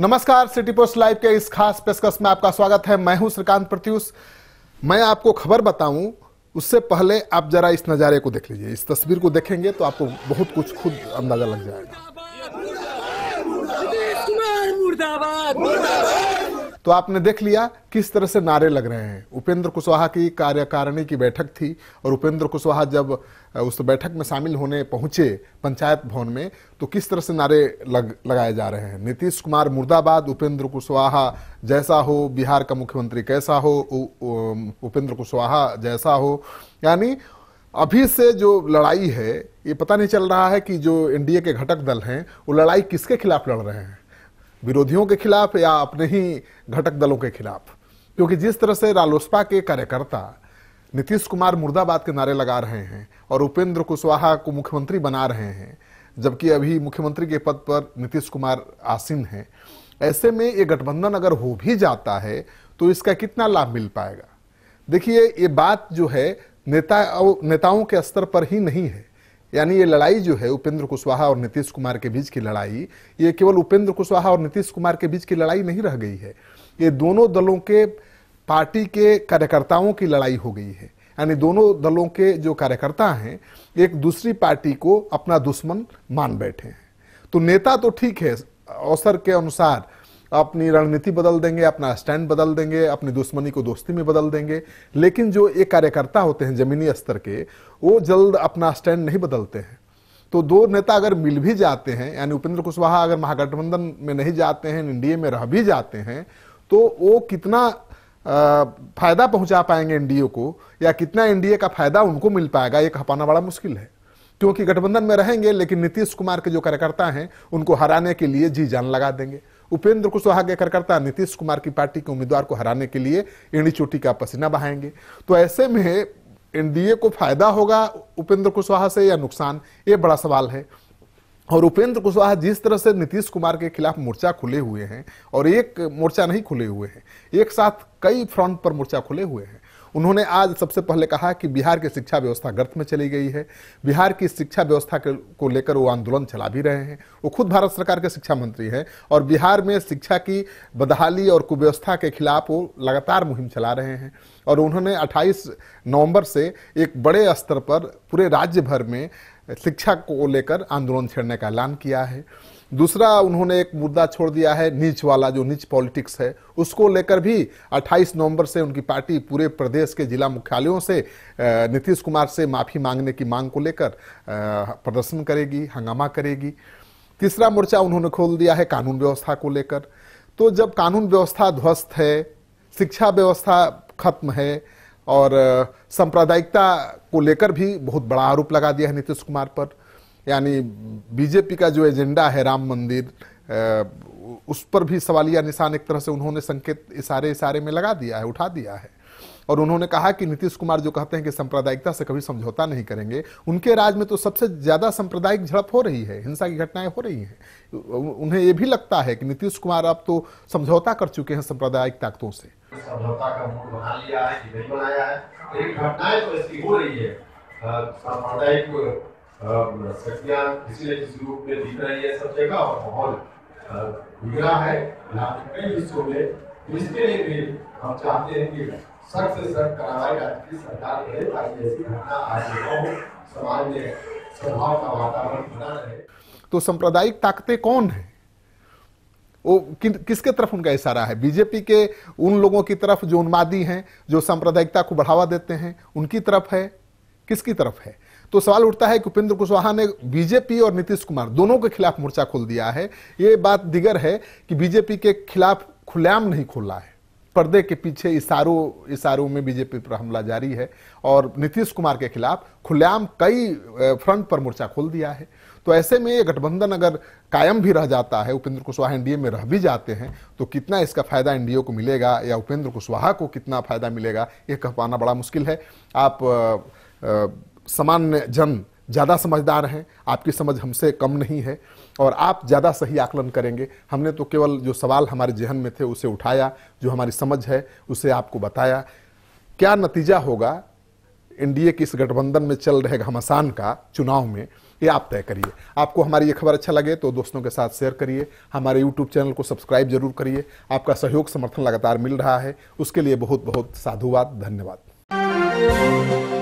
नमस्कार city post live के इस खास पेशकश में आपका स्वागत है मैं हूं श्रीकांत प्रत्युष मैं आपको खबर बताऊं उससे पहले आप जरा इस नज़ारे को देख लीजिए इस तस्वीर को देखेंगे तो आपको बहुत कुछ खुद अंदाजा लग जाएगा तो आपने देख लिया किस तरह से नारे लग रहे हैं उपेंद्र कुशवाहा की कार्यकारिणी की बैठक थी और उपेंद्र कुशवाहा जब उस बैठक में शामिल होने पहुंचे पंचायत भवन में तो किस तरह से नारे लग लगाए जा रहे हैं नीतीश कुमार मुर्दाबाद उपेंद्र कुशवाहा जैसा हो बिहार का मुख्यमंत्री कैसा हो उपेंद्र कुशवाहा जैसा हो यानी अभी से जो लड़ाई है ये पता नहीं चल रहा है कि जो एनडीए के घटक दल हैं वो लड़ाई किसके खिलाफ लड़ रहे हैं विरोधियों के खिलाफ या अपने ही घटक दलों के खिलाफ क्योंकि जिस तरह से रालोसपा के कार्यकर्ता नीतीश कुमार मुर्दाबाद के नारे लगा रहे हैं और उपेंद्र कुशवाहा को मुख्यमंत्री बना रहे हैं जबकि अभी मुख्यमंत्री के पद पर नीतीश कुमार आसीन हैं ऐसे में ये गठबंधन अगर हो भी जाता है तो इसका कितना लाभ मिल पाएगा देखिए ये बात जो है नेता नेताओं के स्तर पर ही नहीं है यानी ये लड़ाई जो है उपेंद्र कुशवाहा और नीतीश कुमार के बीच की लड़ाई ये केवल उपेंद्र कुशवाहा और नीतीश कुमार के बीच की लड़ाई नहीं रह गई है ये दोनों दलों के पार्टी के कार्यकर्ताओं की लड़ाई हो गई है यानी दोनों दलों के जो कार्यकर्ता हैं एक दूसरी पार्टी को अपना दुश्मन मान बैठे हैं तो नेता तो ठीक है अवसर के अनुसार अपनी रणनीति बदल देंगे अपना स्टैंड बदल देंगे अपनी दुश्मनी को दोस्ती में बदल देंगे लेकिन जो ये कार्यकर्ता होते हैं जमीनी स्तर के वो जल्द अपना स्टैंड नहीं बदलते हैं तो दो नेता अगर मिल भी जाते हैं यानी उपेंद्र कुशवाहा अगर महागठबंधन में नहीं जाते हैं एनडीए में रह भी जाते हैं तो वो कितना फायदा पहुंचा पाएंगे एनडीए को या कितना एनडीए का फायदा उनको मिल पाएगा ये कह पाना बड़ा मुश्किल है क्योंकि गठबंधन में रहेंगे लेकिन नीतीश कुमार के जो कार्यकर्ता हैं उनको हराने के लिए जी जान लगा देंगे उपेंद्र कुशवाहा के कार्यकर्ता नीतीश कुमार की पार्टी के उम्मीदवार को हराने के लिए एड़ी चोटी का पसीना बहाएंगे तो ऐसे में एनडीए को फायदा होगा उपेंद्र कुशवाहा से या नुकसान ये बड़ा सवाल है और उपेंद्र कुशवाहा जिस तरह से नीतीश कुमार के खिलाफ मोर्चा खुले हुए हैं और एक मोर्चा नहीं खुले हुए हैं एक साथ कई फ्रंट पर मोर्चा खुले हुए हैं उन्होंने आज सबसे पहले कहा कि बिहार की शिक्षा व्यवस्था गर्त में चली गई है बिहार की शिक्षा व्यवस्था को लेकर वो आंदोलन चला भी रहे हैं वो खुद भारत सरकार के शिक्षा मंत्री हैं और बिहार में शिक्षा की बदहाली और कुव्यवस्था के खिलाफ वो लगातार मुहिम चला रहे हैं और उन्होंने 28 नवंबर से एक बड़े स्तर पर पूरे राज्य भर में शिक्षा को लेकर आंदोलन छेड़ने का ऐलान किया है दूसरा उन्होंने एक मुद्दा छोड़ दिया है नीच वाला जो नीच पॉलिटिक्स है उसको लेकर भी 28 नवंबर से उनकी पार्टी पूरे प्रदेश के जिला मुख्यालयों से नीतीश कुमार से माफ़ी मांगने की मांग को लेकर प्रदर्शन करेगी हंगामा करेगी तीसरा मोर्चा उन्होंने खोल दिया है कानून व्यवस्था को लेकर तो जब कानून व्यवस्था ध्वस्त है शिक्षा व्यवस्था खत्म है और सांप्रदायिकता को लेकर भी बहुत बड़ा आरोप लगा दिया है नीतीश कुमार पर यानी बीजेपी का जो एजेंडा है राम मंदिर उस पर भी सवालिया निशान एक तरह से उन्होंने संकेत इशारे इशारे में लगा दिया है उठा दिया है और उन्होंने कहा कि नीतीश कुमार जो कहते हैं कि सांप्रदायिकता से कभी समझौता नहीं करेंगे उनके राज्य में तो सबसे ज़्यादा सांप्रदायिक झड़प हो रही है हिंसा की घटनाएं हो रही हैं उन्हें यह भी लगता है कि नीतीश कुमार अब तो समझौता कर चुके हैं सांप्रदायिक ताकतों से समझौता का मूल बना लिया है कि नहीं बनाया है लेकिन तो घटनाएं तो ऐसी हो रही है सांप्रदायिक शक्तियां किसी न किसी रूप में दिख रही है सब जगह और माहौल बिगड़ा है यहाँ कई हिस्सों में इसके लिए भी हम चाहते हैं कि सख्त से सख्त कार्रवाई राज्य की सरकार करे ताकि ऐसी घटना आज न हो समाज में सद्भाव का वातावरण बना रहे तो सांप्रदायिक ताकतें कौन है वो कि, किसके तरफ उनका इशारा है बीजेपी के उन लोगों की तरफ जो उन्मादी हैं जो सांप्रदायिकता को बढ़ावा देते हैं उनकी तरफ है किसकी तरफ है तो सवाल उठता है कि उपेंद्र कुशवाहा ने बीजेपी और नीतीश कुमार दोनों के खिलाफ मोर्चा खोल दिया है ये बात दिगर है कि बीजेपी के खिलाफ खुलेआम नहीं खोला है पर्दे के पीछे इशारों इशारों में बीजेपी पर हमला जारी है और नीतीश कुमार के खिलाफ खुलेआम कई फ्रंट पर मोर्चा खोल दिया है तो ऐसे में ये गठबंधन अगर कायम भी रह जाता है उपेंद्र कुशवाहा एनडीए में रह भी जाते हैं तो कितना इसका फायदा एनडीए को मिलेगा या उपेंद्र कुशवाहा को कितना फायदा मिलेगा ये कह पाना बड़ा मुश्किल है आप सामान्य जन ज़्यादा समझदार हैं आपकी समझ हमसे कम नहीं है और आप ज़्यादा सही आकलन करेंगे हमने तो केवल जो सवाल हमारे जहन में थे उसे उठाया जो हमारी समझ है उसे आपको बताया क्या नतीजा होगा एनडीए के इस गठबंधन में चल रहे घमासान का चुनाव में ये आप तय करिए आपको हमारी ये खबर अच्छा लगे तो दोस्तों के साथ शेयर करिए हमारे यूट्यूब चैनल को सब्सक्राइब जरूर करिए आपका सहयोग समर्थन लगातार मिल रहा है उसके लिए बहुत बहुत साधुवाद धन्यवाद